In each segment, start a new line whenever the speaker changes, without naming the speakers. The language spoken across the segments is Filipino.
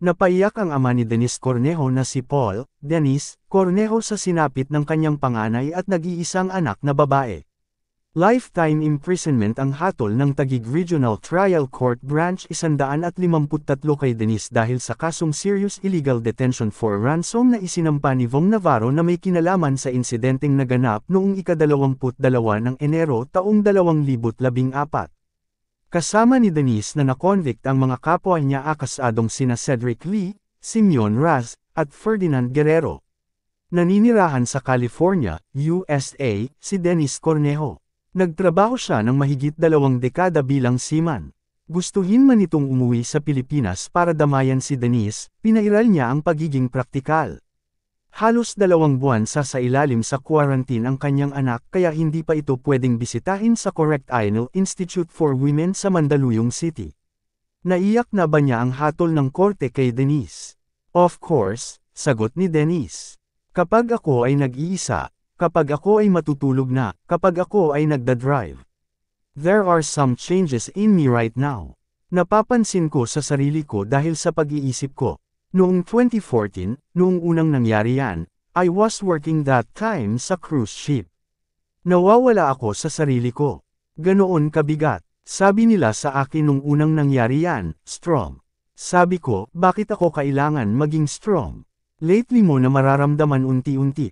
Napaiyak ang ama ni Denise Cornejo na si Paul, Denise, Cornejo sa sinapit ng kanyang panganay at nag-iisang anak na babae. Lifetime imprisonment ang hatol ng Tagig Regional Trial Court Branch 153 kay Denise dahil sa kasong serious illegal detention for ransom na isinampa ni Vong Navarro na may kinalaman sa insidenteng naganap noong ikadalawamput dalawa ng Enero taong 2014. Kasama ni Denise na na-convict ang mga kapwa niya akasadong sina Cedric Lee, Simeon Raz, at Ferdinand Guerrero. Naninirahan sa California, USA, si Dennis Cornejo. Nagtrabaho siya ng mahigit dalawang dekada bilang seaman. Gustuhin man itong umuwi sa Pilipinas para damayan si Denise, pinairal niya ang pagiging praktikal. Halos dalawang buwan sa sa ilalim sa quarantine ang kanyang anak kaya hindi pa ito pwedeng bisitahin sa Correct Aino Institute for Women sa Mandaluyong City. Naiyak na ba niya ang hatol ng korte kay Denise? Of course, sagot ni Denise. Kapag ako ay nag-iisa, kapag ako ay matutulog na, kapag ako ay nagda-drive. There are some changes in me right now. Napapansin ko sa sarili ko dahil sa pag-iisip ko, Noong 2014, noong unang nangyari yan, I was working that time sa cruise ship. Nawawala ako sa sarili ko. Ganoon kabigat. Sabi nila sa akin nung unang nangyari yan, strong. Sabi ko, bakit ako kailangan maging strong? Lately mo na mararamdaman unti-unti.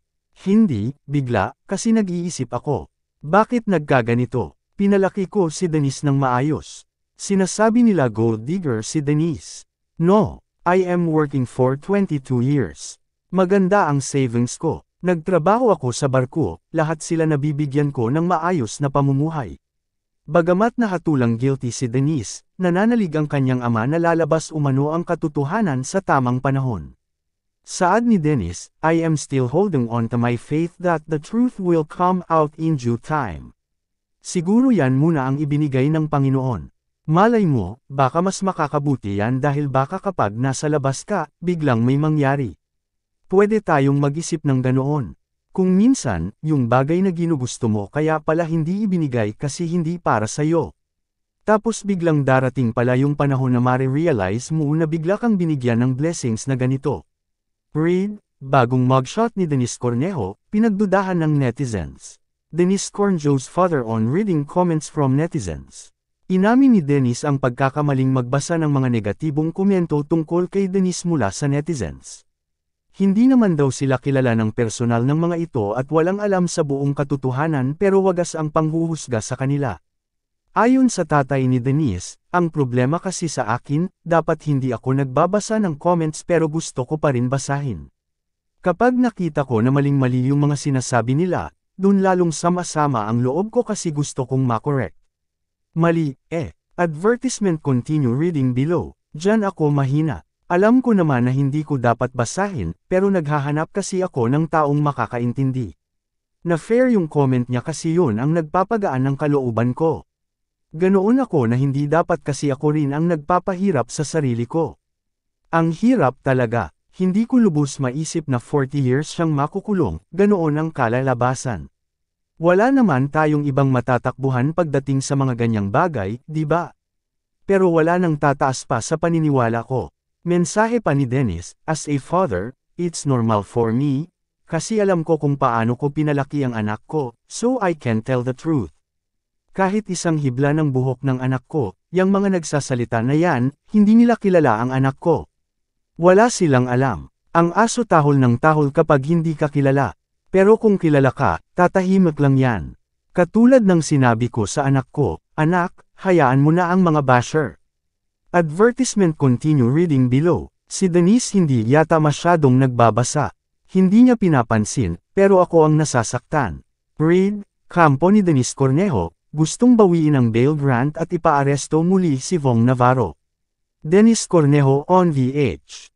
Hindi, bigla, kasi nag-iisip ako. Bakit naggaganito? Pinalaki ko si Denise ng maayos. Sinasabi nila gold digger si Denise. No, I am working for 22 years. Maganda ang savings ko. Nagtrabaho ako sa barko, lahat sila nabibigyan ko ng maayos na pamumuhay. Bagamat nahatulang guilty si Denise, nananalig ang kanyang ama na lalabas umano ang katotohanan sa tamang panahon. Saad ni Dennis, I am still holding on to my faith that the truth will come out in due time. Siguro yan muna ang ibinigay ng Panginoon. Malay mo, baka mas makakabuti yan dahil baka kapag nasa labas ka, biglang may mangyari. Pwede tayong mag-isip ng ganoon. Kung minsan, yung bagay na ginugusto mo kaya pala hindi ibinigay kasi hindi para sa'yo. Tapos biglang darating pala yung panahon na mare-realize mo na bigla kang binigyan ng blessings na ganito. Read, bagong mugshot ni Denise Cornejo, pinagdudahan ng netizens. Denise Cornjo's father on reading comments from netizens. Inamin ni Dennis ang pagkakamaling magbasa ng mga negatibong komento tungkol kay Dennis mula sa netizens. Hindi naman daw sila kilala ng personal ng mga ito at walang alam sa buong katotohanan pero wagas ang panghuhusga sa kanila. Ayon sa tatay ni Denise, ang problema kasi sa akin, dapat hindi ako nagbabasa ng comments pero gusto ko pa rin basahin. Kapag nakita ko na maling-mali yung mga sinasabi nila, dun lalong sama-sama ang loob ko kasi gusto kong makorek. Mali, eh. Advertisement continue reading below. Diyan ako mahina. Alam ko naman na hindi ko dapat basahin, pero naghahanap kasi ako ng taong makakaintindi. Na fair yung comment niya kasi yun ang nagpapagaan ng kalooban ko. Ganoon ako na hindi dapat kasi ako rin ang nagpapahirap sa sarili ko. Ang hirap talaga, hindi ko lubos maisip na 40 years siyang makukulong, ganoon ang kalalabasan. Wala naman tayong ibang matatakbuhan pagdating sa mga ganyang bagay, di ba? Pero wala nang tataas pa sa paniniwala ko. Mensahe pa ni Dennis, as a father, it's normal for me, kasi alam ko kung paano ko pinalaki ang anak ko, so I can tell the truth. Kahit isang hibla ng buhok ng anak ko, yung mga nagsasalita na yan, hindi nila kilala ang anak ko. Wala silang alam. Ang aso tahol ng tahol kapag hindi ka kilala. Pero kung kilala ka, tatahimik lang yan. Katulad ng sinabi ko sa anak ko, anak, hayaan mo na ang mga basher. Advertisement continue reading below. Si Denise hindi yata masyadong nagbabasa. Hindi niya pinapansin, pero ako ang nasasaktan. Read, kampo ni Denise Cornejo, gustong bawiin ang bail grant at ipaaresto muli si Vong Navarro. Denise Cornejo on VH